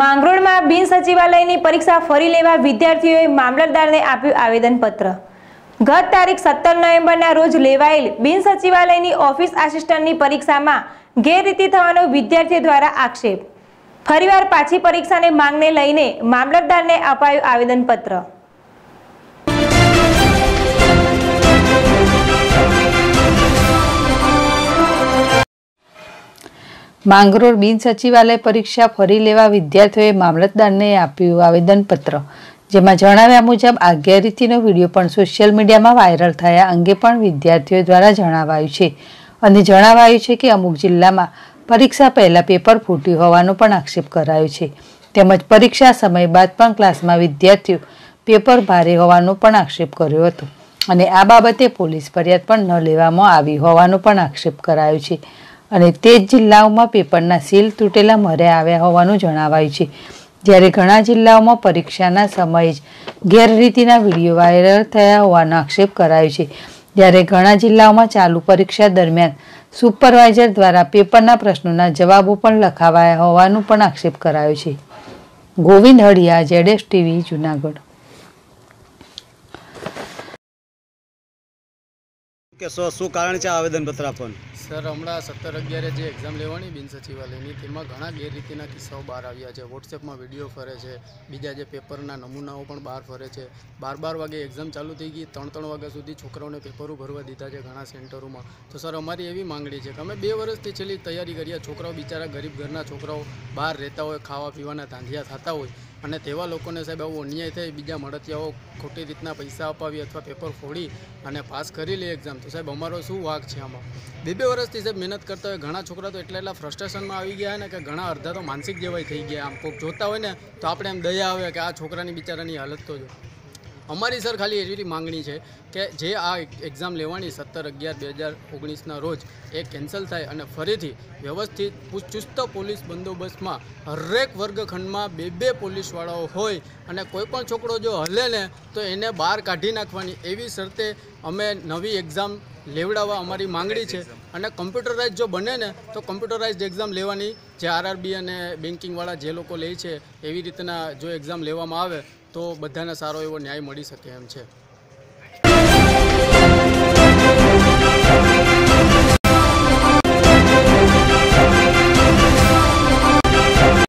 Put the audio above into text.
માંગરોળમાં બિન સચિવાલયની પરીક્ષા ફરી લેવા વિદ્યાર્થીઓએ મામલતદારને આપ્યું આવેદનપત્ર ગત તારીખ સત્તર નવેમ્બરના રોજ લેવાયેલ બિન સચિવાલયની ઓફિસ આસિસ્ટન્ટની પરીક્ષામાં ગેરરીતિ થવાનો વિદ્યાર્થીઓ દ્વારા આક્ષેપ ફરીવાર પાછી પરીક્ષાની માંગને લઈને મામલતદારને અપાયું આવેદનપત્ર માંગરોળ બિન સચિવાલય પરીક્ષા ફરી લેવા વિદ્યાર્થીઓએ મામલતદારને આપ્યું આવેદનપત્ર જેમાં જણાવ્યા મુજબ આ વિડીયો પણ સોશિયલ મીડિયામાં વાયરલ થયા અંગે પણ વિદ્યાર્થીઓ દ્વારા જણાવાયું છે અને જણાવાયું છે કે અમુક જિલ્લામાં પરીક્ષા પહેલાં પેપર ફૂટ્યું હોવાનો પણ આક્ષેપ કરાયો છે તેમજ પરીક્ષા સમય બાદ પણ ક્લાસમાં વિદ્યાર્થીઓ પેપર ભારે હોવાનો પણ આક્ષેપ કર્યો હતો અને આ બાબતે પોલીસ ફરિયાદ પણ ન લેવામાં આવી હોવાનો પણ આક્ષેપ કરાયો છે અને તે જ જિલ્લાઓમાં પેપરના સીલ તૂટેલા મરે આવ્યા હોવાનું જણાવાયું છે જ્યારે ઘણા જિલ્લાઓમાં પરીક્ષાના સમયે જ ગેરરીતિના વિડીયો વાયરલ થયા હોવાનો આક્ષેપ કરાયો છે જ્યારે ઘણા જિલ્લાઓમાં ચાલુ પરીક્ષા દરમિયાન સુપરવાઇઝર દ્વારા પેપરના પ્રશ્નોના જવાબો પણ લખાવાયા હોવાનું પણ આક્ષેપ કરાયો છે ગોવિંદ હળિયા જેડેશ ટીવી જુનાગઢ કે સો શું કારણ છે આવેદનપત્ર આપવાનું સર હમણાં સત્તર અગિયારે જે એક્ઝામ લેવાની બિન સચિવાલયની તેમાં ઘણા ગેરરીતિના કિસ્સાઓ બહાર આવ્યા છે વોટ્સએપમાં વિડીયો ફરે છે બીજા જે પેપરના નમૂનાઓ પણ બહાર ફરે છે બાર બાર વાગે એક્ઝામ ચાલુ થઈ ગઈ ત્રણ ત્રણ વાગ્યા સુધી છોકરાઓને પેપરો ભરવા દીધા છે ઘણા સેન્ટરોમાં તો સર અમારી એવી માંગણી છે કે અમે બે વર્ષથી છેલ્લી તૈયારી કરીએ છોકરાઓ બિચારા ગરીબ ઘરના છોકરાઓ બહાર રહેતા હોય ખાવા પીવાના ધાંધિયા થતા હોય અને તેવા લોકોને સાહેબ આવો અન્યાય થાય બીજા મળતિયાઓ ખોટી રીતના પૈસા અપાવી અથવા પેપર ફોડી અને પાસ કરી લે એક્ઝામ તો સાહેબ અમારો શું વાક છે આમાં બે બે વર્ષથી સાહેબ મહેનત કરતા હોય ઘણા છોકરા તો એટલા એટલા ફ્રસ્ટ્રેશનમાં આવી ગયા ને કે ઘણા અડધા તો માનસિક જેવાય થઈ ગયા આમ કોઈક જોતા હોય ને તો આપણે એમ દયા આવે કે આ છોકરાની બિચારાની હાલત તો જો અમારી સર ખાલી એવી માંગણી છે કે જે આ એક્ઝામ લેવાની સત્તર અગિયાર બે હજાર ઓગણીસના રોજ એ કેન્સલ થાય અને ફરીથી વ્યવસ્થિત ચુસ્ત પોલીસ બંદોબસ્તમાં હરેક વર્ગખંડમાં બે બે પોલીસવાળાઓ હોય અને કોઈપણ છોકરો જો હલે ને તો એને બહાર કાઢી નાખવાની એવી શરતે અમે નવી એક્ઝામ લેવડાવવા અમારી માંગણી છે અને કમ્પ્યુટરાઇઝ જો બને ને તો કમ્પ્યુટરાઇઝ એક્ઝામ લેવાની જે આરઆરબી અને બેન્કિંગવાળા જે લોકો લે છે એવી રીતના જો એક્ઝામ લેવામાં આવે તો બધાને સારો એવો ન્યાય મળી શકે એમ છે